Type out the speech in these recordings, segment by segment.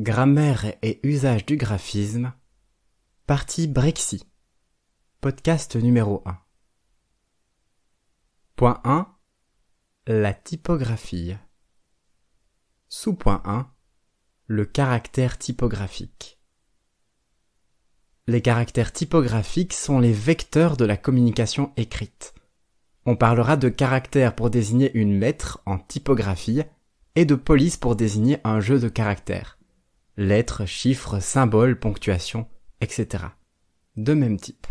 Grammaire et usage du graphisme. Partie Brexit. Podcast numéro 1. Point 1. La typographie. Sous-point 1. Le caractère typographique. Les caractères typographiques sont les vecteurs de la communication écrite. On parlera de caractère pour désigner une lettre en typographie et de police pour désigner un jeu de caractères lettres, chiffres, symboles, ponctuations, etc. De même type.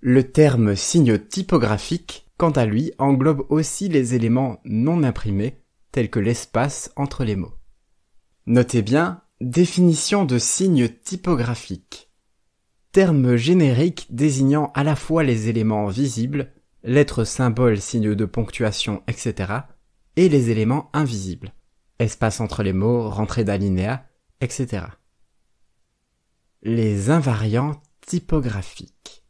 Le terme signe typographique, quant à lui, englobe aussi les éléments non imprimés, tels que l'espace entre les mots. Notez bien, définition de signe typographique. Terme générique désignant à la fois les éléments visibles, lettres, symboles, signes de ponctuation, etc., et les éléments invisibles espace entre les mots, rentrée d'alinéa, etc. Les invariants typographiques.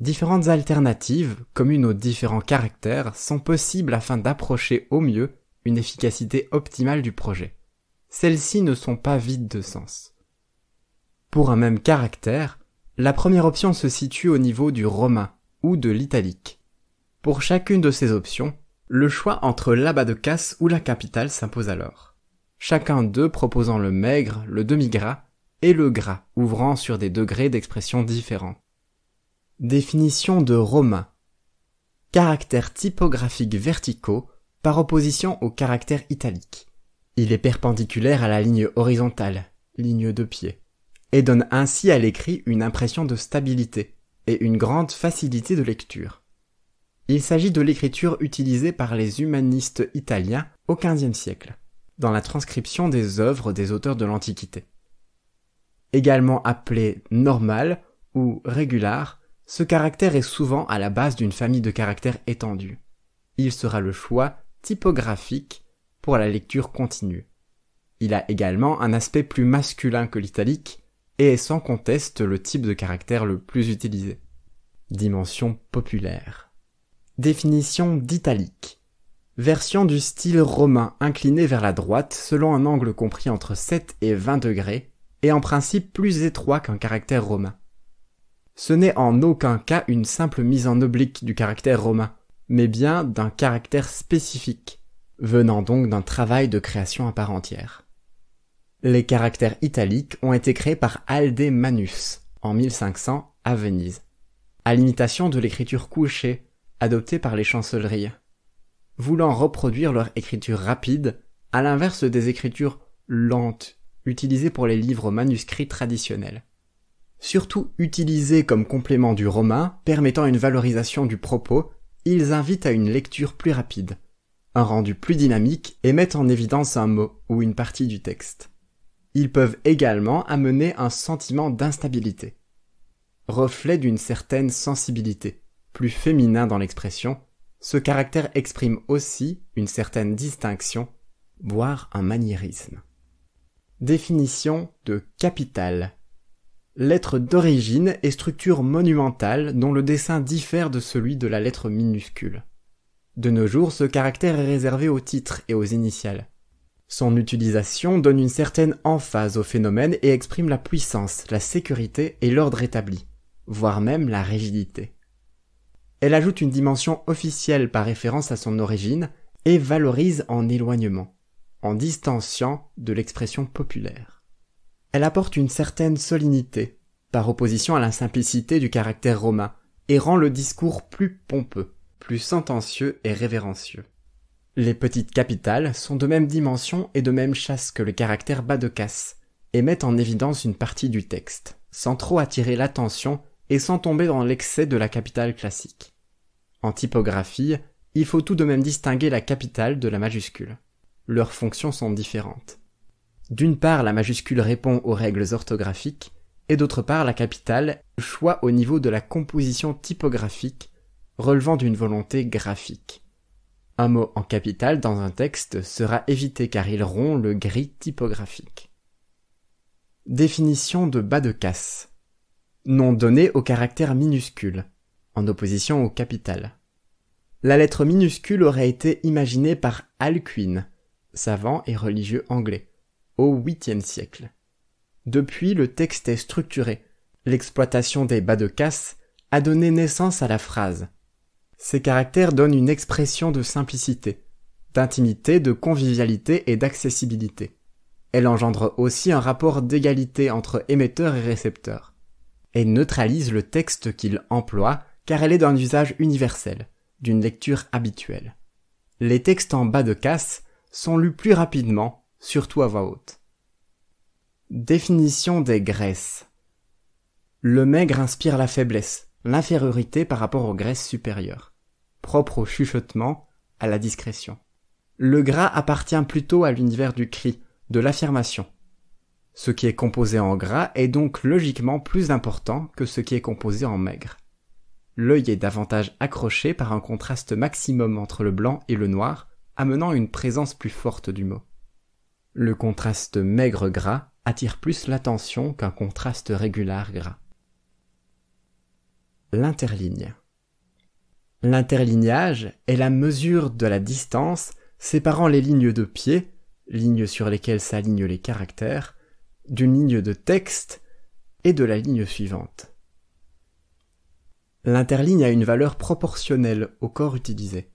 Différentes alternatives, communes aux différents caractères, sont possibles afin d'approcher au mieux une efficacité optimale du projet. Celles-ci ne sont pas vides de sens. Pour un même caractère, la première option se situe au niveau du romain ou de l'italique. Pour chacune de ces options, le choix entre l'abat de casse ou la capitale s'impose alors. Chacun d'eux proposant le maigre, le demi-gras et le gras, ouvrant sur des degrés d'expression différents. Définition de romain. Caractère typographique verticaux par opposition au caractère italique. Il est perpendiculaire à la ligne horizontale, ligne de pied, et donne ainsi à l'écrit une impression de stabilité et une grande facilité de lecture. Il s'agit de l'écriture utilisée par les humanistes italiens au XVe siècle, dans la transcription des œuvres des auteurs de l'Antiquité. Également appelé normal ou régular, ce caractère est souvent à la base d'une famille de caractères étendus. Il sera le choix typographique pour la lecture continue. Il a également un aspect plus masculin que l'italique et est sans conteste le type de caractère le plus utilisé. Dimension populaire. Définition d'italique. Version du style romain incliné vers la droite selon un angle compris entre 7 et 20 degrés et en principe plus étroit qu'un caractère romain. Ce n'est en aucun cas une simple mise en oblique du caractère romain, mais bien d'un caractère spécifique, venant donc d'un travail de création à part entière. Les caractères italiques ont été créés par Aldé Manus en 1500 à Venise, à l'imitation de l'écriture couchée Adopté par les chancelleries. Voulant reproduire leur écriture rapide, à l'inverse des écritures lentes utilisées pour les livres manuscrits traditionnels. Surtout utilisés comme complément du romain, permettant une valorisation du propos, ils invitent à une lecture plus rapide, un rendu plus dynamique et mettent en évidence un mot ou une partie du texte. Ils peuvent également amener un sentiment d'instabilité, reflet d'une certaine sensibilité, plus féminin dans l'expression, ce caractère exprime aussi une certaine distinction, voire un maniérisme. Définition de capital Lettre d'origine et structure monumentale dont le dessin diffère de celui de la lettre minuscule. De nos jours, ce caractère est réservé aux titres et aux initiales. Son utilisation donne une certaine emphase au phénomène et exprime la puissance, la sécurité et l'ordre établi, voire même la rigidité. Elle ajoute une dimension officielle par référence à son origine et valorise en éloignement, en distanciant de l'expression populaire. Elle apporte une certaine solennité, par opposition à la simplicité du caractère romain, et rend le discours plus pompeux, plus sentencieux et révérencieux. Les petites capitales sont de même dimension et de même chasse que le caractère bas de casse, et mettent en évidence une partie du texte, sans trop attirer l'attention et sans tomber dans l'excès de la capitale classique. En typographie, il faut tout de même distinguer la capitale de la majuscule. Leurs fonctions sont différentes. D'une part, la majuscule répond aux règles orthographiques, et d'autre part, la capitale choix au niveau de la composition typographique, relevant d'une volonté graphique. Un mot en capitale dans un texte sera évité car il rompt le gris typographique. Définition de bas de casse. Nom donné au caractère minuscule, en opposition au capital. La lettre minuscule aurait été imaginée par Alcuin, savant et religieux anglais, au 8 siècle. Depuis, le texte est structuré. L'exploitation des bas de casse a donné naissance à la phrase. Ces caractères donnent une expression de simplicité, d'intimité, de convivialité et d'accessibilité. Elle engendre aussi un rapport d'égalité entre émetteur et récepteur, et neutralise le texte qu'il emploie car elle est d'un usage universel, d'une lecture habituelle. Les textes en bas de casse sont lus plus rapidement, surtout à voix haute. Définition des graisses. Le maigre inspire la faiblesse, l'infériorité par rapport aux graisses supérieures, propre au chuchotement, à la discrétion. Le gras appartient plutôt à l'univers du cri, de l'affirmation. Ce qui est composé en gras est donc logiquement plus important que ce qui est composé en maigre. L'œil est davantage accroché par un contraste maximum entre le blanc et le noir, amenant une présence plus forte du mot. Le contraste maigre-gras attire plus l'attention qu'un contraste régulier gras. L'interligne. L'interlignage est la mesure de la distance séparant les lignes de pied, lignes sur lesquelles s'alignent les caractères, d'une ligne de texte et de la ligne suivante. L'interligne a une valeur proportionnelle au corps utilisé.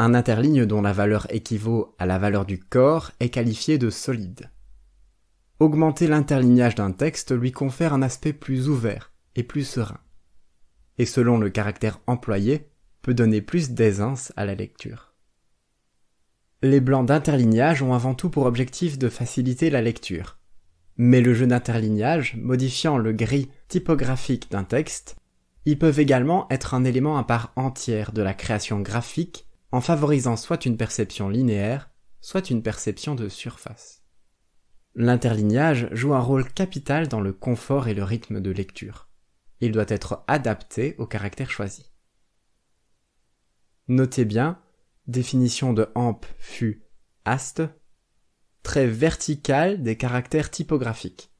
Un interligne dont la valeur équivaut à la valeur du corps est qualifié de solide. Augmenter l'interlignage d'un texte lui confère un aspect plus ouvert et plus serein, et selon le caractère employé, peut donner plus d'aisance à la lecture. Les blancs d'interlignage ont avant tout pour objectif de faciliter la lecture, mais le jeu d'interlignage, modifiant le gris typographique d'un texte, ils peuvent également être un élément à part entière de la création graphique en favorisant soit une perception linéaire, soit une perception de surface. L'interlignage joue un rôle capital dans le confort et le rythme de lecture. Il doit être adapté au caractère choisi. Notez bien, définition de AMP fut AST, très vertical des caractères typographiques.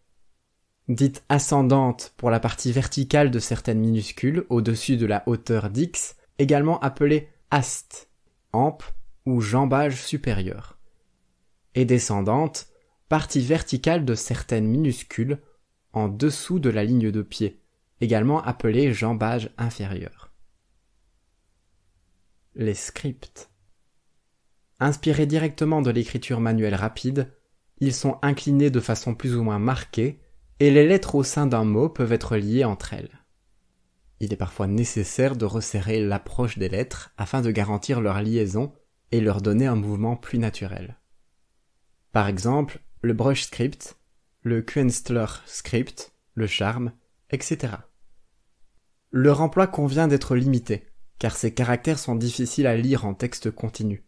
Dites ascendantes pour la partie verticale de certaines minuscules au-dessus de la hauteur d'X, également appelée ast, ampe ou jambage supérieur, et descendantes, partie verticale de certaines minuscules en dessous de la ligne de pied, également appelée jambage inférieur. Les scripts. Inspirés directement de l'écriture manuelle rapide, ils sont inclinés de façon plus ou moins marquée et les lettres au sein d'un mot peuvent être liées entre elles. Il est parfois nécessaire de resserrer l'approche des lettres afin de garantir leur liaison et leur donner un mouvement plus naturel. Par exemple, le brush script, le Quenstler script, le charme, etc. Leur emploi convient d'être limité, car ces caractères sont difficiles à lire en texte continu,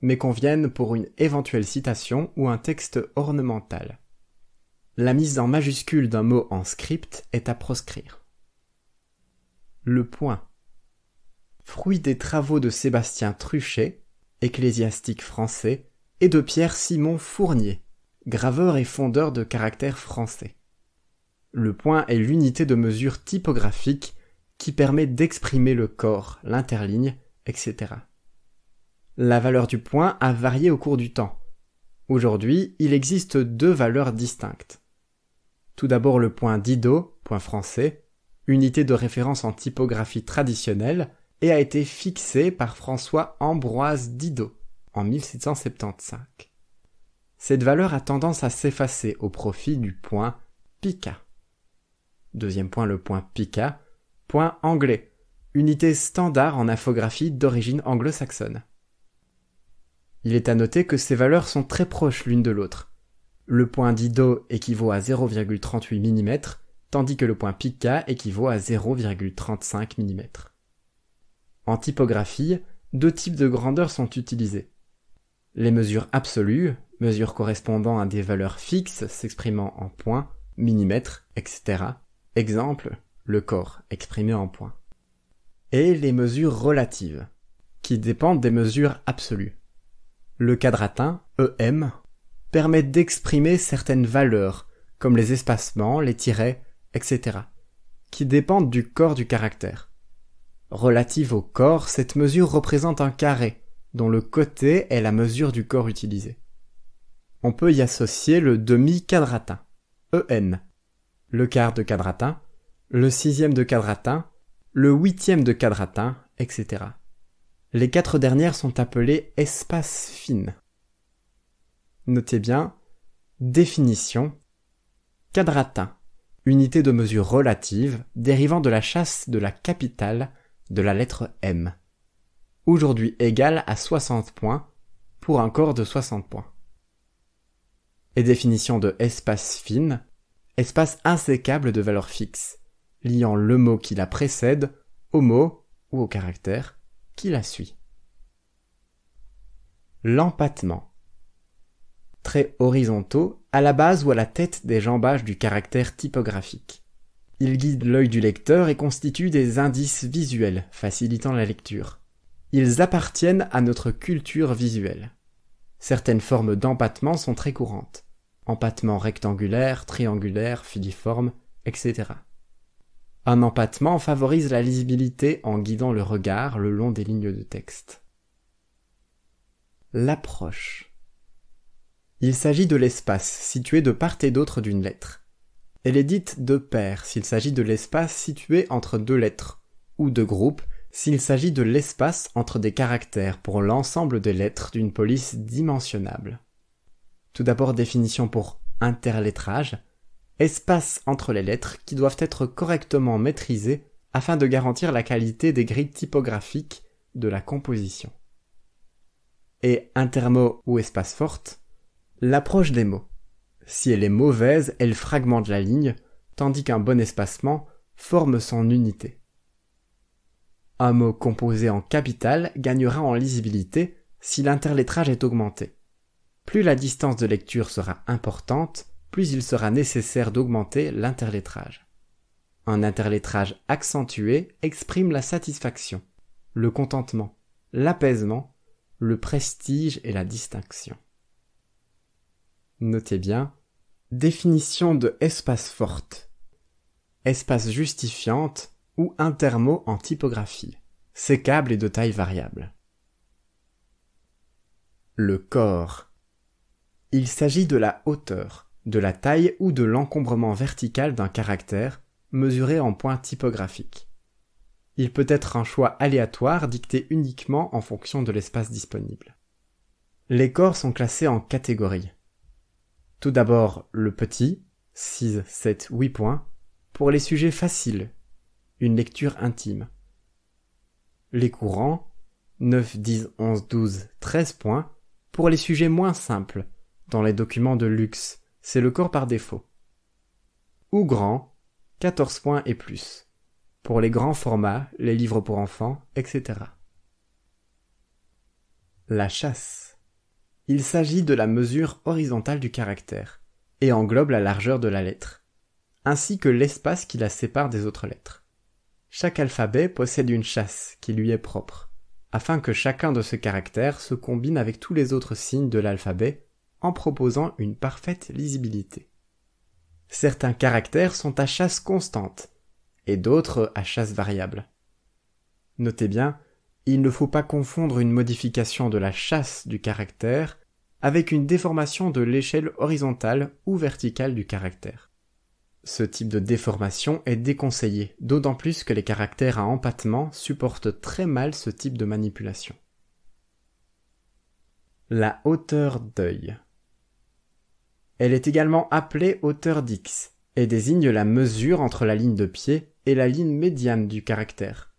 mais conviennent pour une éventuelle citation ou un texte ornemental. La mise en majuscule d'un mot en script est à proscrire. Le point. Fruit des travaux de Sébastien Truchet, ecclésiastique français, et de Pierre Simon Fournier, graveur et fondeur de caractères français. Le point est l'unité de mesure typographique qui permet d'exprimer le corps, l'interligne, etc. La valeur du point a varié au cours du temps. Aujourd'hui, il existe deux valeurs distinctes. Tout d'abord le point Didot, point français, unité de référence en typographie traditionnelle, et a été fixé par François Ambroise Didot en 1775. Cette valeur a tendance à s'effacer au profit du point pica. Deuxième point, le point pica, point anglais, unité standard en infographie d'origine anglo-saxonne. Il est à noter que ces valeurs sont très proches l'une de l'autre, le point d'Ido équivaut à 0,38 mm, tandis que le point Pika équivaut à 0,35 mm. En typographie, deux types de grandeurs sont utilisés. Les mesures absolues, mesures correspondant à des valeurs fixes s'exprimant en points, millimètres, etc. Exemple, le corps exprimé en points. Et les mesures relatives, qui dépendent des mesures absolues. Le quadratin, EM, permet d'exprimer certaines valeurs, comme les espacements, les tirets, etc., qui dépendent du corps du caractère. Relative au corps, cette mesure représente un carré, dont le côté est la mesure du corps utilisé. On peut y associer le demi-quadratin, EN, le quart de quadratin, le sixième de quadratin, le huitième de quadratin, etc. Les quatre dernières sont appelées espaces fines notez bien, définition, quadratin, unité de mesure relative dérivant de la chasse de la capitale de la lettre M, aujourd'hui égale à 60 points pour un corps de 60 points. Et définition de espace fine, espace insécable de valeur fixe, liant le mot qui la précède au mot ou au caractère qui la suit. L'empattement très horizontaux, à la base ou à la tête des jambages du caractère typographique. Ils guident l'œil du lecteur et constituent des indices visuels facilitant la lecture. Ils appartiennent à notre culture visuelle. Certaines formes d'empattement sont très courantes. Empattement rectangulaire, triangulaire, filiforme, etc. Un empattement favorise la lisibilité en guidant le regard le long des lignes de texte. L'approche. Il s'agit de l'espace situé de part et d'autre d'une lettre. Elle est dite de paire s'il s'agit de l'espace situé entre deux lettres, ou de groupe s'il s'agit de l'espace entre des caractères pour l'ensemble des lettres d'une police dimensionnable. Tout d'abord définition pour interlettrage, espace entre les lettres qui doivent être correctement maîtrisés afin de garantir la qualité des grilles typographiques de la composition. Et intermo ou espace forte, L'approche des mots. Si elle est mauvaise, elle fragmente la ligne, tandis qu'un bon espacement forme son unité. Un mot composé en capital gagnera en lisibilité si l'interlettrage est augmenté. Plus la distance de lecture sera importante, plus il sera nécessaire d'augmenter l'interlettrage. Un interlettrage accentué exprime la satisfaction, le contentement, l'apaisement, le prestige et la distinction. Notez bien. Définition de espace forte. Espace justifiante ou intermot en typographie. Sécable et de taille variable. Le corps. Il s'agit de la hauteur, de la taille ou de l'encombrement vertical d'un caractère mesuré en points typographiques. Il peut être un choix aléatoire dicté uniquement en fonction de l'espace disponible. Les corps sont classés en catégories. Tout d'abord le petit, 6, 7, 8 points, pour les sujets faciles, une lecture intime. Les courants, 9, 10, 11, 12, 13 points, pour les sujets moins simples, dans les documents de luxe, c'est le corps par défaut. Ou grand, 14 points et plus, pour les grands formats, les livres pour enfants, etc. La chasse. Il s'agit de la mesure horizontale du caractère, et englobe la largeur de la lettre, ainsi que l'espace qui la sépare des autres lettres. Chaque alphabet possède une chasse qui lui est propre, afin que chacun de ce caractère se combine avec tous les autres signes de l'alphabet en proposant une parfaite lisibilité. Certains caractères sont à chasse constante et d'autres à chasse variable. Notez bien il ne faut pas confondre une modification de la chasse du caractère avec une déformation de l'échelle horizontale ou verticale du caractère. Ce type de déformation est déconseillé, d'autant plus que les caractères à empattement supportent très mal ce type de manipulation. La hauteur d'œil. Elle est également appelée hauteur d'X et désigne la mesure entre la ligne de pied et la ligne médiane du caractère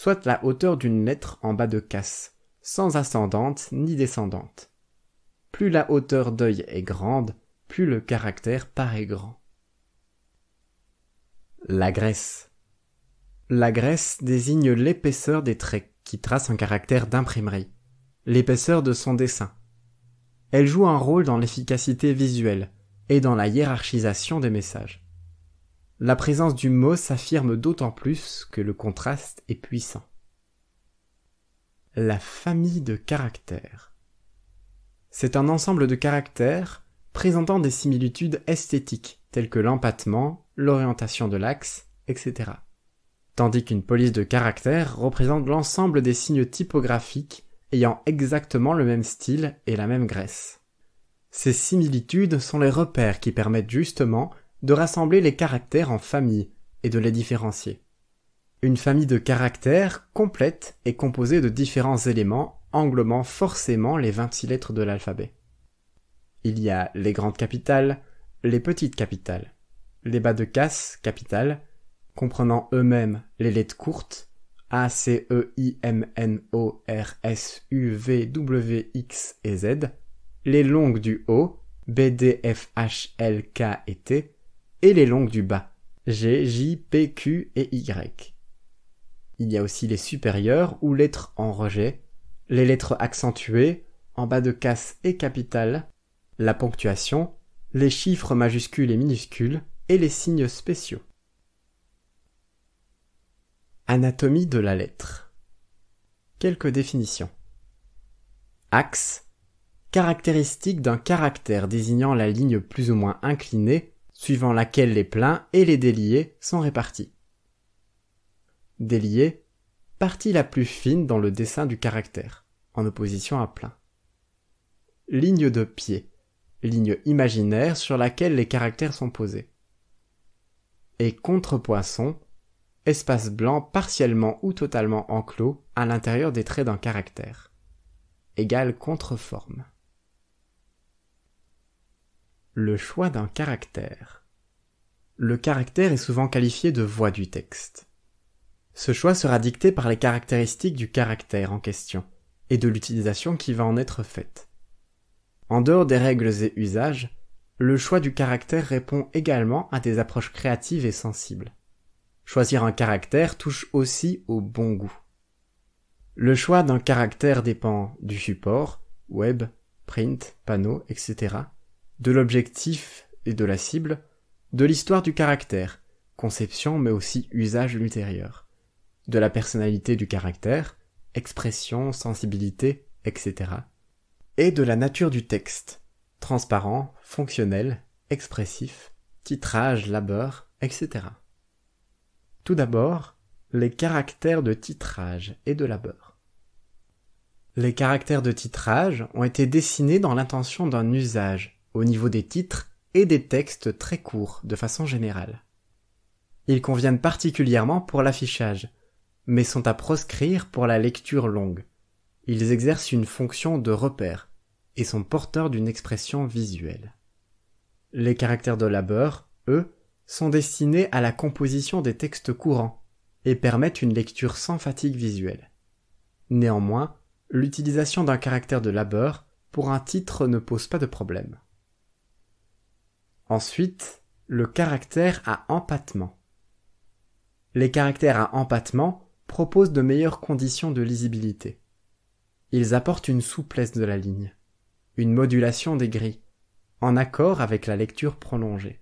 soit la hauteur d'une lettre en bas de casse, sans ascendante ni descendante. Plus la hauteur d'œil est grande, plus le caractère paraît grand. La graisse. La graisse désigne l'épaisseur des traits qui trace un caractère d'imprimerie, l'épaisseur de son dessin. Elle joue un rôle dans l'efficacité visuelle et dans la hiérarchisation des messages la présence du mot s'affirme d'autant plus que le contraste est puissant. La famille de caractères. C'est un ensemble de caractères présentant des similitudes esthétiques telles que l'empattement, l'orientation de l'axe, etc. Tandis qu'une police de caractères représente l'ensemble des signes typographiques ayant exactement le même style et la même graisse. Ces similitudes sont les repères qui permettent justement de rassembler les caractères en familles et de les différencier. Une famille de caractères complète est composée de différents éléments englobant forcément les 26 lettres de l'alphabet. Il y a les grandes capitales, les petites capitales, les bas de casse capitales, comprenant eux-mêmes les lettres courtes, A, C, E, I, M, N, O, R, S, U, V, W, X et Z, les longues du haut, B, D, F, H, L, K et T, et les longues du bas. G, J, P, Q et Y. Il y a aussi les supérieures ou lettres en rejet, les lettres accentuées, en bas de casse et capitale, la ponctuation, les chiffres majuscules et minuscules et les signes spéciaux. Anatomie de la lettre. Quelques définitions. Axe. Caractéristique d'un caractère désignant la ligne plus ou moins inclinée suivant laquelle les pleins et les déliés sont répartis. Délié, partie la plus fine dans le dessin du caractère, en opposition à plein. Ligne de pied, ligne imaginaire sur laquelle les caractères sont posés. Et poisson espace blanc partiellement ou totalement enclos à l'intérieur des traits d'un caractère. Égale contreforme le choix d'un caractère. Le caractère est souvent qualifié de voix du texte. Ce choix sera dicté par les caractéristiques du caractère en question et de l'utilisation qui va en être faite. En dehors des règles et usages, le choix du caractère répond également à des approches créatives et sensibles. Choisir un caractère touche aussi au bon goût. Le choix d'un caractère dépend du support, web, print, panneau, etc., de l'objectif et de la cible, de l'histoire du caractère, conception mais aussi usage ultérieur, de la personnalité du caractère, expression, sensibilité, etc., et de la nature du texte, transparent, fonctionnel, expressif, titrage, labeur, etc. Tout d'abord, les caractères de titrage et de labeur. Les caractères de titrage ont été dessinés dans l'intention d'un usage, au niveau des titres et des textes très courts de façon générale. Ils conviennent particulièrement pour l'affichage, mais sont à proscrire pour la lecture longue. Ils exercent une fonction de repère et sont porteurs d'une expression visuelle. Les caractères de labeur, eux, sont destinés à la composition des textes courants et permettent une lecture sans fatigue visuelle. Néanmoins, l'utilisation d'un caractère de labeur pour un titre ne pose pas de problème. Ensuite, le caractère à empattement. Les caractères à empattement proposent de meilleures conditions de lisibilité. Ils apportent une souplesse de la ligne, une modulation des grilles, en accord avec la lecture prolongée.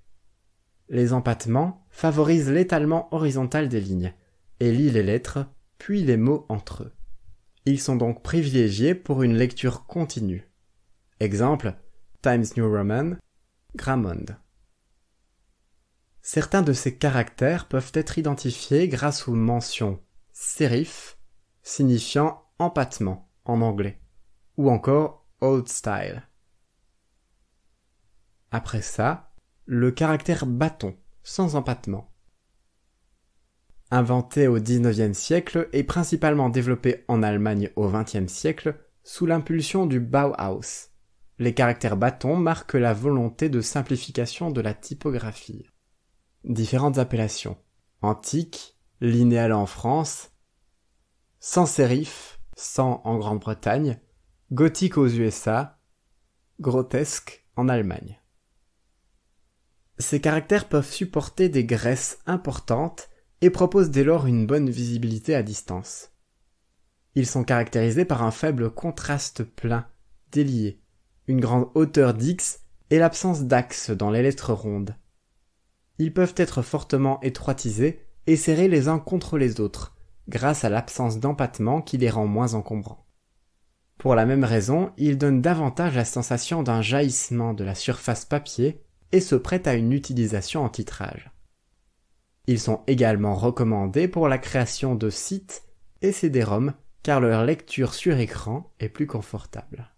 Les empattements favorisent l'étalement horizontal des lignes et lient les lettres puis les mots entre eux. Ils sont donc privilégiés pour une lecture continue. Exemple, Times New Roman, Grammond. Certains de ces caractères peuvent être identifiés grâce aux mentions serif, signifiant empattement en anglais, ou encore old style. Après ça, le caractère bâton, sans empattement. Inventé au XIXe siècle et principalement développé en Allemagne au XXe siècle sous l'impulsion du Bauhaus, les caractères bâtons marquent la volonté de simplification de la typographie. Différentes appellations. Antique, linéal en France, sans sérif, sans en Grande-Bretagne, gothique aux USA, grotesque en Allemagne. Ces caractères peuvent supporter des graisses importantes et proposent dès lors une bonne visibilité à distance. Ils sont caractérisés par un faible contraste plein, délié, une grande hauteur d'x et l'absence d'axe dans les lettres rondes. Ils peuvent être fortement étroitisés et serrés les uns contre les autres, grâce à l'absence d'empattement qui les rend moins encombrants. Pour la même raison, ils donnent davantage la sensation d'un jaillissement de la surface papier et se prêtent à une utilisation en titrage. Ils sont également recommandés pour la création de sites et cd car leur lecture sur écran est plus confortable.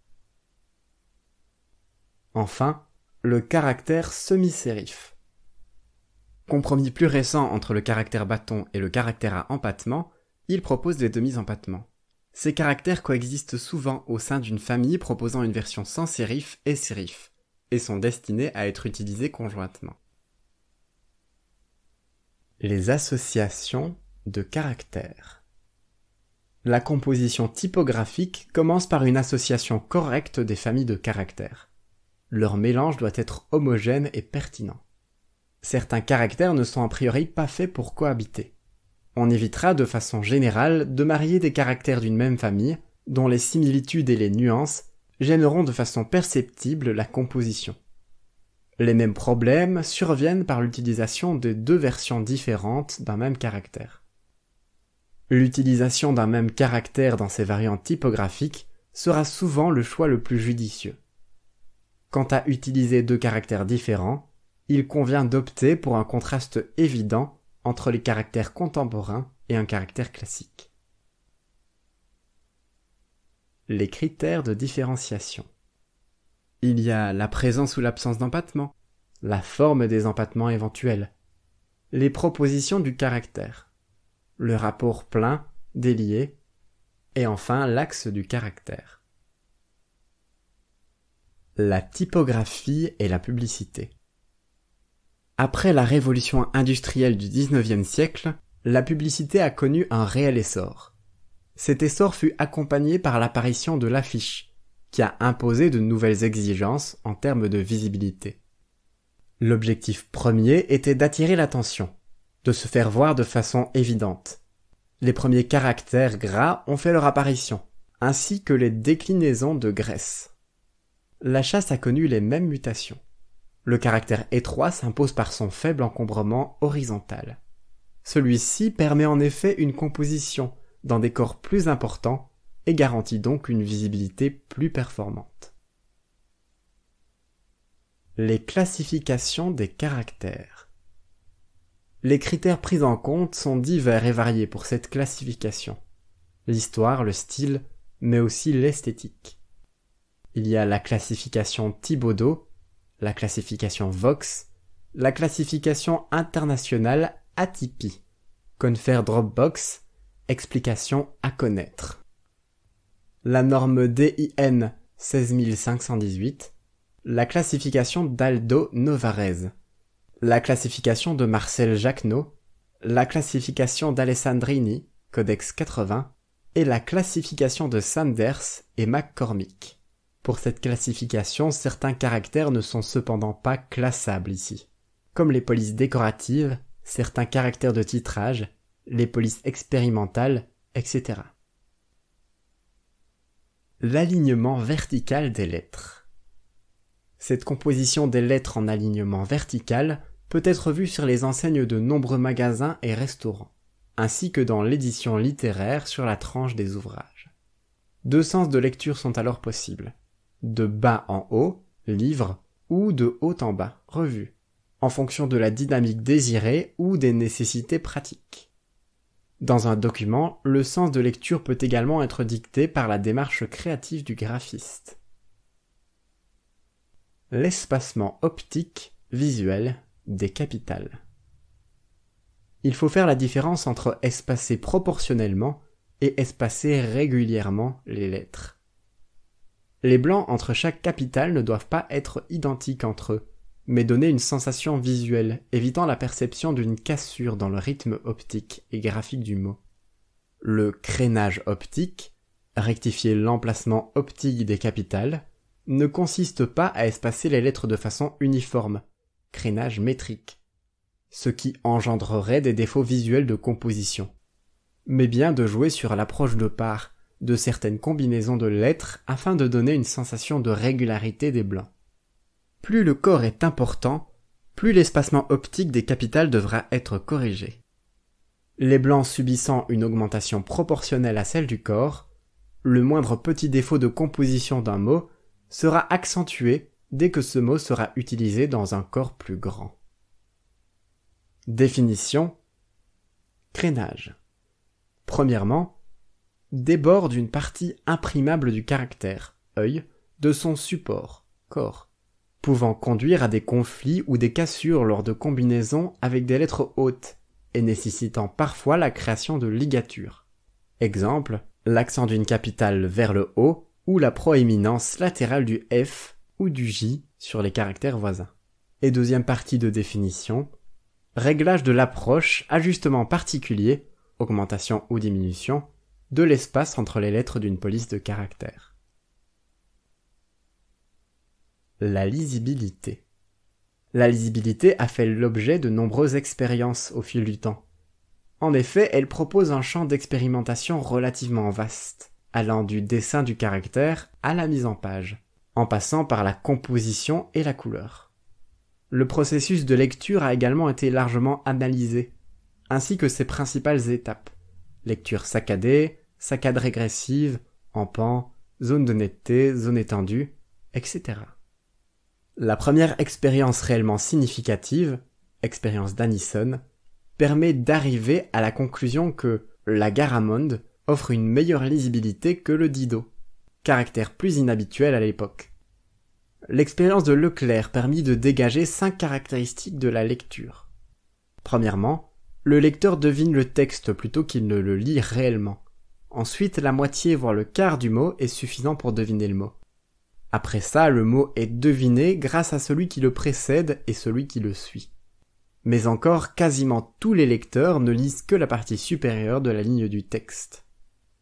Enfin, le caractère semi-sérif. Compromis plus récent entre le caractère bâton et le caractère à empattement, il propose des demi-empattements. Ces caractères coexistent souvent au sein d'une famille proposant une version sans sérif et sérif, et sont destinés à être utilisés conjointement. Les associations de caractères. La composition typographique commence par une association correcte des familles de caractères. Leur mélange doit être homogène et pertinent. Certains caractères ne sont a priori pas faits pour cohabiter. On évitera de façon générale de marier des caractères d'une même famille, dont les similitudes et les nuances gêneront de façon perceptible la composition. Les mêmes problèmes surviennent par l'utilisation de deux versions différentes d'un même caractère. L'utilisation d'un même caractère dans ses variantes typographiques sera souvent le choix le plus judicieux. Quant à utiliser deux caractères différents, il convient d'opter pour un contraste évident entre les caractères contemporains et un caractère classique. Les critères de différenciation. Il y a la présence ou l'absence d'empattement, la forme des empattements éventuels, les propositions du caractère, le rapport plein, délié, et enfin l'axe du caractère la typographie et la publicité. Après la révolution industrielle du XIXe siècle, la publicité a connu un réel essor. Cet essor fut accompagné par l'apparition de l'affiche, qui a imposé de nouvelles exigences en termes de visibilité. L'objectif premier était d'attirer l'attention, de se faire voir de façon évidente. Les premiers caractères gras ont fait leur apparition, ainsi que les déclinaisons de graisse la chasse a connu les mêmes mutations. Le caractère étroit s'impose par son faible encombrement horizontal. Celui-ci permet en effet une composition dans des corps plus importants et garantit donc une visibilité plus performante. Les classifications des caractères. Les critères pris en compte sont divers et variés pour cette classification. L'histoire, le style, mais aussi l'esthétique. Il y a la classification Thibaudot, la classification Vox, la classification internationale Atipi, Confer Dropbox, explication à connaître. La norme DIN 16518, la classification d'Aldo Novarez, la classification de Marcel Jacquenot, la classification d'Alessandrini, Codex 80, et la classification de Sanders et McCormick. Pour cette classification, certains caractères ne sont cependant pas classables ici. Comme les polices décoratives, certains caractères de titrage, les polices expérimentales, etc. L'alignement vertical des lettres. Cette composition des lettres en alignement vertical peut être vue sur les enseignes de nombreux magasins et restaurants, ainsi que dans l'édition littéraire sur la tranche des ouvrages. Deux sens de lecture sont alors possibles de bas en haut, livre, ou de haut en bas, revue, en fonction de la dynamique désirée ou des nécessités pratiques. Dans un document, le sens de lecture peut également être dicté par la démarche créative du graphiste. L'espacement optique, visuel, des capitales. Il faut faire la différence entre espacer proportionnellement et espacer régulièrement les lettres. Les blancs entre chaque capitale ne doivent pas être identiques entre eux, mais donner une sensation visuelle, évitant la perception d'une cassure dans le rythme optique et graphique du mot. Le crénage optique, rectifier l'emplacement optique des capitales, ne consiste pas à espacer les lettres de façon uniforme, crénage métrique, ce qui engendrerait des défauts visuels de composition, mais bien de jouer sur l'approche de part, de certaines combinaisons de lettres afin de donner une sensation de régularité des blancs. Plus le corps est important, plus l'espacement optique des capitales devra être corrigé. Les blancs subissant une augmentation proportionnelle à celle du corps, le moindre petit défaut de composition d'un mot sera accentué dès que ce mot sera utilisé dans un corps plus grand. Définition Crénage. Premièrement, déborde une partie imprimable du caractère, œil, de son support, corps, pouvant conduire à des conflits ou des cassures lors de combinaisons avec des lettres hautes, et nécessitant parfois la création de ligatures. Exemple, l'accent d'une capitale vers le haut ou la proéminence latérale du F ou du J sur les caractères voisins. Et deuxième partie de définition, réglage de l'approche, ajustement particulier, augmentation ou diminution, de l'espace entre les lettres d'une police de caractère. La lisibilité. La lisibilité a fait l'objet de nombreuses expériences au fil du temps. En effet, elle propose un champ d'expérimentation relativement vaste, allant du dessin du caractère à la mise en page, en passant par la composition et la couleur. Le processus de lecture a également été largement analysé, ainsi que ses principales étapes Lecture saccadée, saccade régressive, en pan, zone de netteté, zone étendue, etc. La première expérience réellement significative, expérience d'Anison, permet d'arriver à la conclusion que la Garamond offre une meilleure lisibilité que le Dido, caractère plus inhabituel à l'époque. L'expérience de Leclerc permit de dégager cinq caractéristiques de la lecture. Premièrement, le lecteur devine le texte plutôt qu'il ne le lit réellement. Ensuite, la moitié voire le quart du mot est suffisant pour deviner le mot. Après ça, le mot est deviné grâce à celui qui le précède et celui qui le suit. Mais encore, quasiment tous les lecteurs ne lisent que la partie supérieure de la ligne du texte.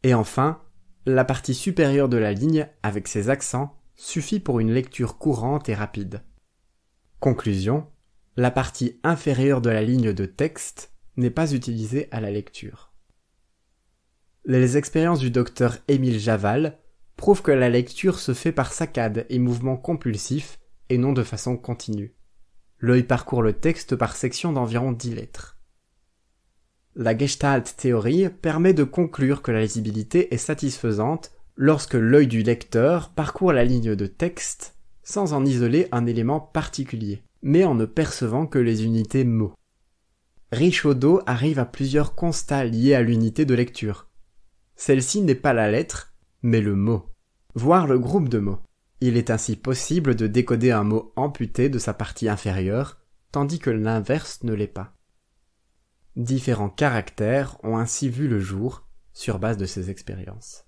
Et enfin, la partie supérieure de la ligne, avec ses accents, suffit pour une lecture courante et rapide. Conclusion, la partie inférieure de la ligne de texte n'est pas utilisé à la lecture. Les expériences du docteur Émile Javal prouvent que la lecture se fait par saccades et mouvements compulsifs et non de façon continue. L'œil parcourt le texte par section d'environ 10 lettres. La Gestalt théorie permet de conclure que la lisibilité est satisfaisante lorsque l'œil du lecteur parcourt la ligne de texte sans en isoler un élément particulier, mais en ne percevant que les unités mots. Richaudot arrive à plusieurs constats liés à l'unité de lecture. Celle-ci n'est pas la lettre, mais le mot, voire le groupe de mots. Il est ainsi possible de décoder un mot amputé de sa partie inférieure, tandis que l'inverse ne l'est pas. Différents caractères ont ainsi vu le jour sur base de ces expériences.